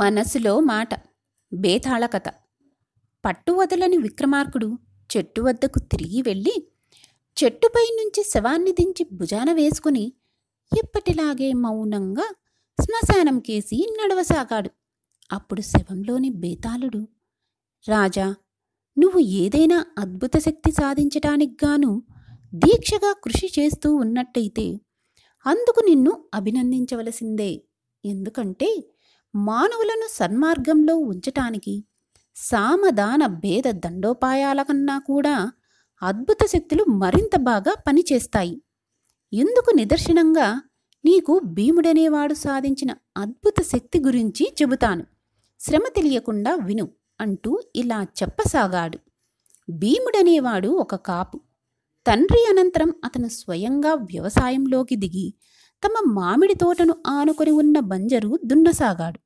మనసులో మాట బేతాళ కథ పట్టు వదలని విక్రమార్కుడు చెట్టు వద్దకు తిరిగి వెళ్ళి చెట్టుపై నుంచి శవాన్ని దించి భుజాన వేసుకుని ఎప్పటిలాగే మౌనంగా శ్మశానం కేసి నడవసాగాడు అప్పుడు శవంలోని బేతాళుడు రాజా నువ్వు ఏదైనా అద్భుత శక్తి సాధించటానికి గాను దీక్షగా కృషి చేస్తూ ఉన్నట్టయితే అందుకు నిన్ను అభినందించవలసిందే ఎందుకంటే మానవులను సన్మార్గంలో ఉంచటానికి సామదాన భేద దండోపాయాల కన్నా కూడా అద్భుత శక్తులు మరింత బాగా పనిచేస్తాయి ఇందుకు నిదర్శనంగా నీకు భీముడనేవాడు సాధించిన అద్భుత శక్తి గురించి చెబుతాను శ్రమ తెలియకుండా విను అంటూ ఇలా చెప్పసాగాడు భీముడనేవాడు ఒక కాపు తండ్రి అనంతరం అతను స్వయంగా వ్యవసాయంలోకి దిగి తమ మామిడి తోటను ఆనుకొని ఉన్న బంజరు దున్నసాగాడు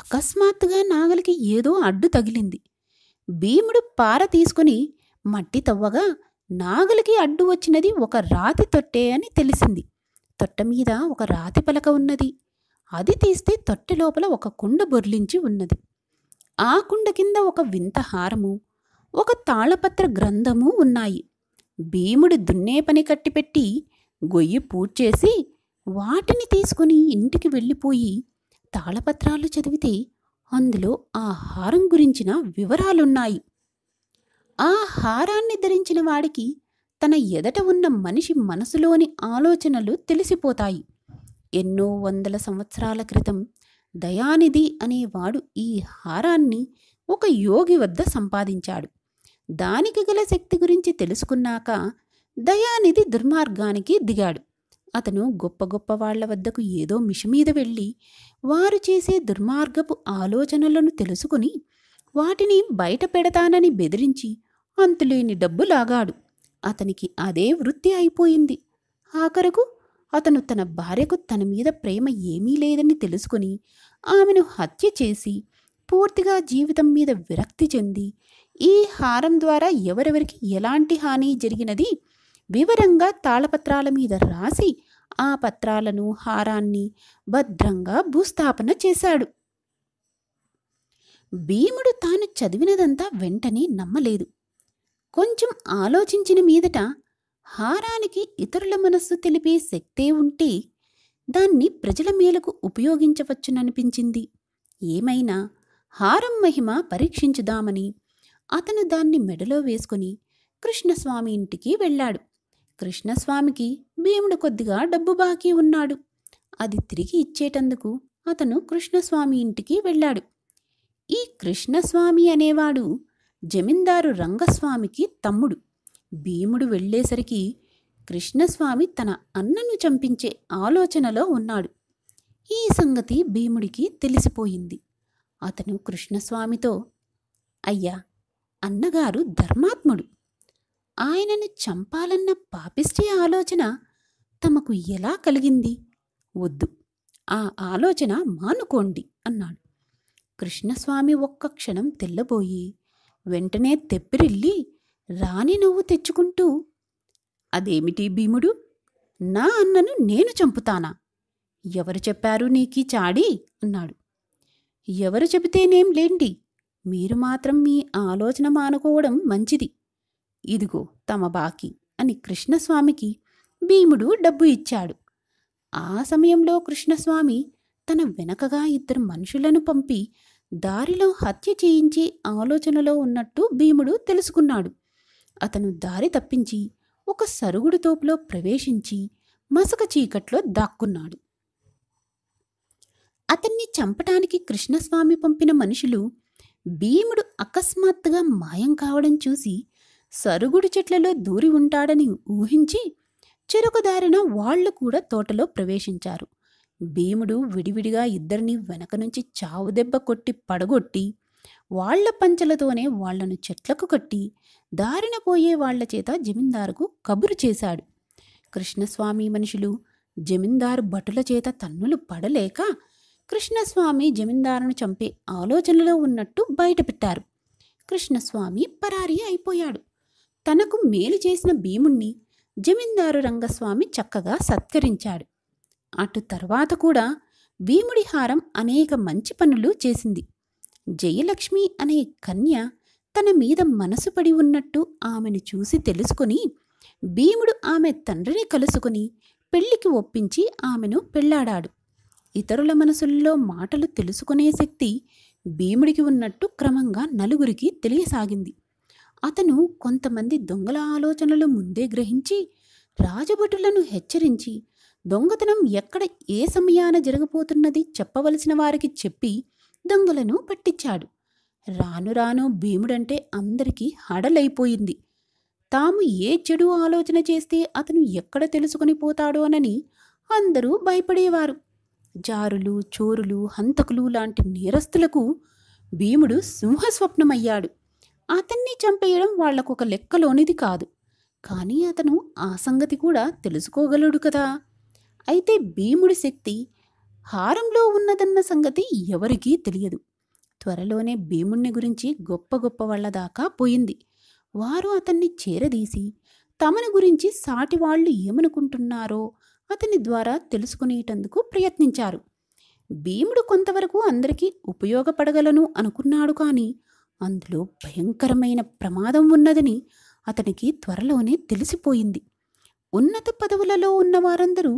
అకస్మాత్తుగా నాగలికి ఏదో అడ్డు తగిలింది భీముడు పార తీసుకుని మట్టి తవ్వగా నాగలికి అడ్డు వచ్చినది ఒక రాతి తొట్టే అని తెలిసింది తొట్ట మీద ఒక రాతి పలక ఉన్నది అది తీస్తే తొట్టె లోపల ఒక కుండ బొర్లించి ఉన్నది ఆ కుండ కింద ఒక వింత హారము ఒక తాళపత్ర గ్రంథము ఉన్నాయి భీముడు దున్నే పని కట్టిపెట్టి గొయ్యి పూడ్చేసి వాటిని తీసుకుని ఇంటికి వెళ్ళిపోయి తాళపత్రాలు చదివితే అందులో ఆ హారం గురించిన వివరాలున్నాయి ఆ హారాన్ని ధరించిన వాడికి తన ఎదట ఉన్న మనిషి మనసులోని ఆలోచనలు తెలిసిపోతాయి ఎన్నో వందల సంవత్సరాల క్రితం దయానిధి అనేవాడు ఈ హారాన్ని ఒక యోగి వద్ద సంపాదించాడు దానికి గల శక్తి గురించి తెలుసుకున్నాక దయానిధి దుర్మార్గానికి దిగాడు అతను గొప్ప గొప్ప వాళ్ల వద్దకు ఏదో మిషమీద వెళ్ళి వారు చేసే దుర్మార్గపు ఆలోచనలను తెలుసుకుని వాటిని బయట పెడతానని బెదిరించి అంతులేని డబ్బు లాగాడు అతనికి అదే వృత్తి అయిపోయింది ఆఖరకు అతను తన భార్యకు తన మీద ప్రేమ ఏమీ లేదని తెలుసుకుని ఆమెను హత్య చేసి పూర్తిగా జీవితం మీద విరక్తి చెంది ఈ హారం ద్వారా ఎవరెవరికి ఎలాంటి హాని జరిగినది వివరంగా తాళపత్రాల మీద రాసి ఆ పత్రాలను హారాన్ని భద్రంగా భూస్థాపన చేశాడు భీముడు తాను చదివినదంతా వెంటనే నమ్మలేదు కొంచెం ఆలోచించిన మీదట హారానికి ఇతరుల మనస్సు తెలిపే శక్తే ఉంటే దాన్ని ప్రజల మేలకు ఉపయోగించవచ్చుననిపించింది ఏమైనా హారం మహిమ పరీక్షించుదామని అతను దాన్ని మెడలో వేసుకుని కృష్ణస్వామి ఇంటికి వెళ్ళాడు కృష్ణస్వామికి భీముడు కొద్దిగా డబ్బు బాకీ ఉన్నాడు అది తిరిగి ఇచ్చేటందుకు అతను కృష్ణస్వామి ఇంటికి వెళ్ళాడు ఈ కృష్ణస్వామి అనేవాడు జమీందారు రంగస్వామికి తమ్ముడు భీముడు వెళ్ళేసరికి కృష్ణస్వామి తన అన్నను చంపించే ఆలోచనలో ఉన్నాడు ఈ సంగతి భీముడికి తెలిసిపోయింది అతను కృష్ణస్వామితో అయ్యా అన్నగారు ధర్మాత్ముడు ఆయనను చంపాలన్న పాపిష్టి ఆలోచన తమకు ఎలా కలిగింది వద్దు ఆ ఆలోచన మానుకోండి అన్నాడు కృష్ణస్వామి ఒక్క క్షణం తెల్లబోయి వెంటనే తెప్పిరిల్లి రాణి నువ్వు తెచ్చుకుంటూ అదేమిటి భీముడు నా అన్నను నేను చంపుతానా ఎవరు చెప్పారు నీకీ చాడి అన్నాడు ఎవరు చెబితేనేం లేండి మీరు మాత్రం మీ ఆలోచన మానుకోవడం మంచిది ఇదిగో తమ బాకీ అని కృష్ణస్వామికి భీముడు డబ్బు ఇచ్చాడు ఆ సమయంలో కృష్ణస్వామి తన వెనకగా ఇద్దరు మనుషులను పంపి దారిలో హత్య చేయించే ఆలోచనలో ఉన్నట్టు భీముడు తెలుసుకున్నాడు అతను దారి తప్పించి ఒక సరుగుడు తోపులో ప్రవేశించి మసక చీకట్లో దాక్కున్నాడు అతన్ని చంపటానికి కృష్ణస్వామి పంపిన మనుషులు భీముడు అకస్మాత్తుగా మాయం కావడం చూసి సరుగుడు చెట్లలో దూరి ఉంటాడని ఊహించి చెరుకుదారిన వాళ్ళు కూడా తోటలో ప్రవేశించారు భీముడు విడివిడిగా ఇద్దరిని వెనక నుంచి చావు దెబ్బ కొట్టి పడగొట్టి వాళ్ల పంచలతోనే వాళ్లను చెట్లకు కట్టి దారిన పోయే వాళ్ల చేత జమీందారుకు కబురు చేశాడు కృష్ణస్వామి మనుషులు జమీందారు భటుల చేత తన్నులు పడలేక కృష్ణస్వామి జమీందారును చంపే ఆలోచనలో ఉన్నట్టు బయటపెట్టారు కృష్ణస్వామి పరారీ అయిపోయాడు తనకు మేలు చేసిన భీముణ్ణి జమీందారు రంగస్వామి చక్కగా సత్కరించాడు అటు తర్వాత కూడా భీముడి హారం అనేక మంచి పనులు చేసింది జయలక్ష్మి అనే కన్య తన మీద మనసుపడి ఉన్నట్టు ఆమెను చూసి తెలుసుకొని భీముడు ఆమె తండ్రిని కలుసుకుని పెళ్లికి ఒప్పించి ఆమెను పెళ్లాడాడు ఇతరుల మనసుల్లో మాటలు తెలుసుకునే శక్తి భీముడికి ఉన్నట్టు క్రమంగా నలుగురికి తెలియసాగింది అతను కొంతమంది దొంగల ఆలోచనలు ముందే గ్రహించి రాజభటులను హెచ్చరించి దొంగతనం ఎక్కడ ఏ సమయాన జరగబోతున్నది చెప్పవలసిన వారికి చెప్పి దొంగలను పట్టించాడు రాను రాను భీముడంటే అందరికీ హడలైపోయింది తాము ఏ చెడు ఆలోచన చేస్తే అతను ఎక్కడ తెలుసుకుని పోతాడో అనని అందరూ భయపడేవారు జారులు చోరులు హంతకులు లాంటి నేరస్తులకు భీముడు సింహస్వప్నమయ్యాడు అతన్ని చంపేయడం వాళ్లకొక లెక్కలోనిది కాదు కానీ అతను ఆ సంగతి కూడా తెలుసుకోగలడు కదా అయితే భీముడి శక్తి హారంలో ఉన్నదన్న సంగతి ఎవరికీ తెలియదు త్వరలోనే భీముణ్ణి గురించి గొప్ప గొప్ప వాళ్ళ దాకా పోయింది వారు అతన్ని చేరదీసి తమను గురించి సాటి వాళ్ళు ఏమనుకుంటున్నారో అతని ద్వారా తెలుసుకునేటందుకు ప్రయత్నించారు భీముడు కొంతవరకు అందరికీ ఉపయోగపడగలను అనుకున్నాడు కానీ అందులో భయంకరమైన ప్రమాదం ఉన్నదని అతనికి త్వరలోనే తెలిసిపోయింది ఉన్నత పదవులలో ఉన్న వారందరూ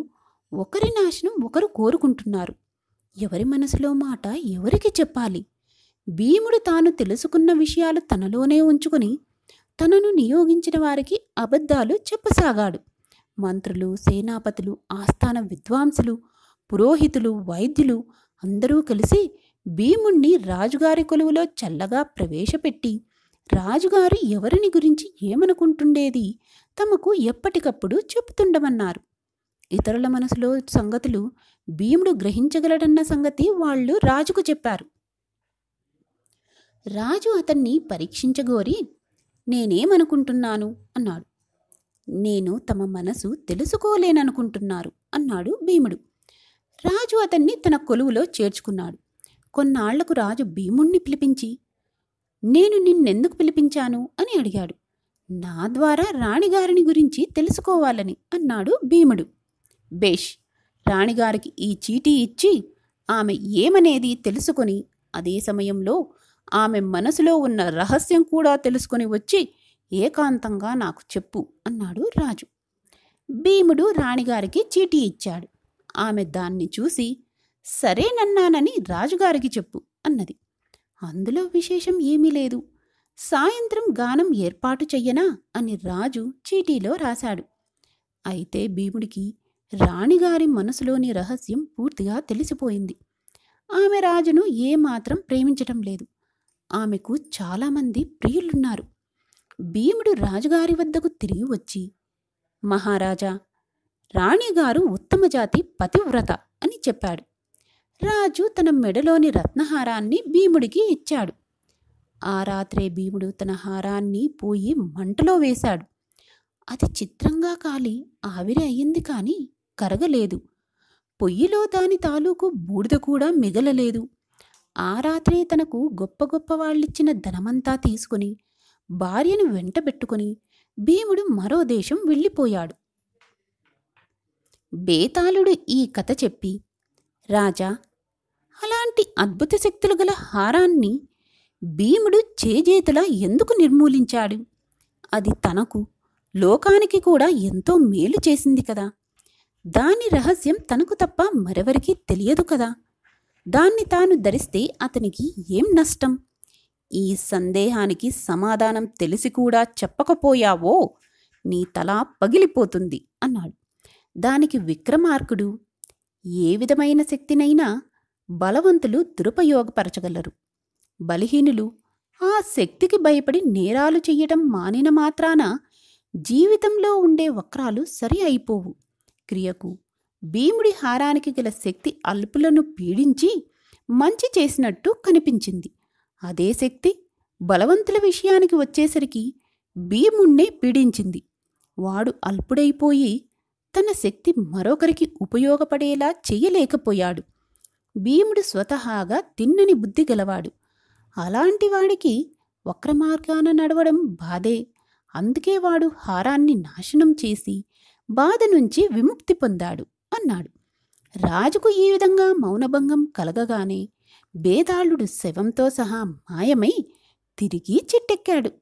ఒకరి నాశనం ఒకరు కోరుకుంటున్నారు ఎవరి మనసులో మాట ఎవరికి చెప్పాలి భీముడు తాను తెలుసుకున్న విషయాలు తనలోనే ఉంచుకొని తనను నియోగించిన వారికి అబద్ధాలు చెప్పసాగాడు మంత్రులు సేనాపతులు ఆస్థాన విద్వాంసులు పురోహితులు వైద్యులు అందరూ కలిసి భీముణ్ణి రాజుగారి కొలువులో చల్లగా ప్రవేశపెట్టి రాజుగారు ఎవరిని గురించి ఏమనుకుంటుండేది తమకు ఎప్పటికప్పుడు చెబుతుండమన్నారు ఇతరుల మనసులో సంగతులు భీముడు గ్రహించగలడన్న సంగతి వాళ్ళు రాజుకు చెప్పారు రాజు అతన్ని పరీక్షించగోరి నేనేమనుకుంటున్నాను అన్నాడు నేను తమ మనసు తెలుసుకోలేననుకుంటున్నారు అన్నాడు భీముడు రాజు అతన్ని తన కొలువులో చేర్చుకున్నాడు కొన్నాళ్లకు రాజు భీముణ్ణి పిలిపించి నేను నిన్నెందుకు పిలిపించాను అని అడిగాడు నా ద్వారా రాణిగారిని గురించి తెలుసుకోవాలని అన్నాడు భీముడు బేష్ రాణిగారికి ఈ చీటీ ఇచ్చి ఆమె ఏమనేది తెలుసుకొని అదే సమయంలో ఆమె మనసులో ఉన్న రహస్యం కూడా తెలుసుకొని వచ్చి ఏకాంతంగా నాకు చెప్పు అన్నాడు రాజు భీముడు రాణిగారికి చీటీ ఇచ్చాడు ఆమె దాన్ని చూసి సరేనన్నానని రాజుగారికి చెప్పు అన్నది అందులో విశేషం ఏమీ లేదు సాయంత్రం గానం ఏర్పాటు చెయ్యనా అని రాజు చీటీలో రాశాడు అయితే భీముడికి రాణిగారి మనసులోని రహస్యం పూర్తిగా తెలిసిపోయింది ఆమె రాజును ఏమాత్రం ప్రేమించటం లేదు ఆమెకు చాలామంది ప్రియులున్నారు భీముడు రాజుగారి వద్దకు తిరిగి వచ్చి మహారాజా రాణిగారు ఉత్తమ జాతి పతివ్రత అని చెప్పాడు రాజు తన మెడలోని రత్నహారాన్ని భీముడికి ఇచ్చాడు ఆ రాత్రే భీముడు తన హారాన్ని పోయి మంటలో వేశాడు అది చిత్రంగా కాలి ఆవిరి అయ్యింది కానీ కరగలేదు పొయ్యిలో దాని తాలూకు బూడిద కూడా మిగలలేదు ఆ రాత్రే తనకు గొప్ప గొప్ప వాళ్ళిచ్చిన ధనమంతా తీసుకుని భార్యను వెంటబెట్టుకుని భీముడు మరో దేశం వెళ్ళిపోయాడు బేతాళుడు ఈ కథ చెప్పి రాజా అలాంటి అద్భుత శక్తులు గల హారాన్ని భీముడు చేజేతులా ఎందుకు నిర్మూలించాడు అది తనకు లోకానికి కూడా ఎంతో మేలు చేసింది కదా దాని రహస్యం తనకు తప్ప మరెవరికీ తెలియదు కదా దాన్ని తాను ధరిస్తే అతనికి ఏం నష్టం ఈ సందేహానికి సమాధానం తెలిసి కూడా చెప్పకపోయావో నీ తల పగిలిపోతుంది అన్నాడు దానికి విక్రమార్కుడు ఏ విధమైన శక్తినైనా బలవంతులు దురుపయోగపరచగలరు బలహీనులు ఆ శక్తికి భయపడి నేరాలు చెయ్యటం మానిన మాత్రాన జీవితంలో ఉండే వక్రాలు సరి అయిపోవు క్రియకు భీముడి హారానికి గల శక్తి అల్పులను పీడించి మంచి చేసినట్టు కనిపించింది అదే శక్తి బలవంతుల విషయానికి వచ్చేసరికి భీముణ్ణే పీడించింది వాడు అల్పుడైపోయి తన శక్తి మరొకరికి ఉపయోగపడేలా చేయలేకపోయాడు భీముడు స్వతహాగా తిన్నని బుద్ధి గలవాడు అలాంటి వాడికి వక్రమార్గాన నడవడం బాధే అందుకే వాడు హారాన్ని నాశనం చేసి బాధ నుంచి విముక్తి పొందాడు అన్నాడు రాజుకు ఈ విధంగా మౌనభంగం కలగగానే బేదాళుడు శవంతో సహా మాయమై తిరిగి చెట్టెక్కాడు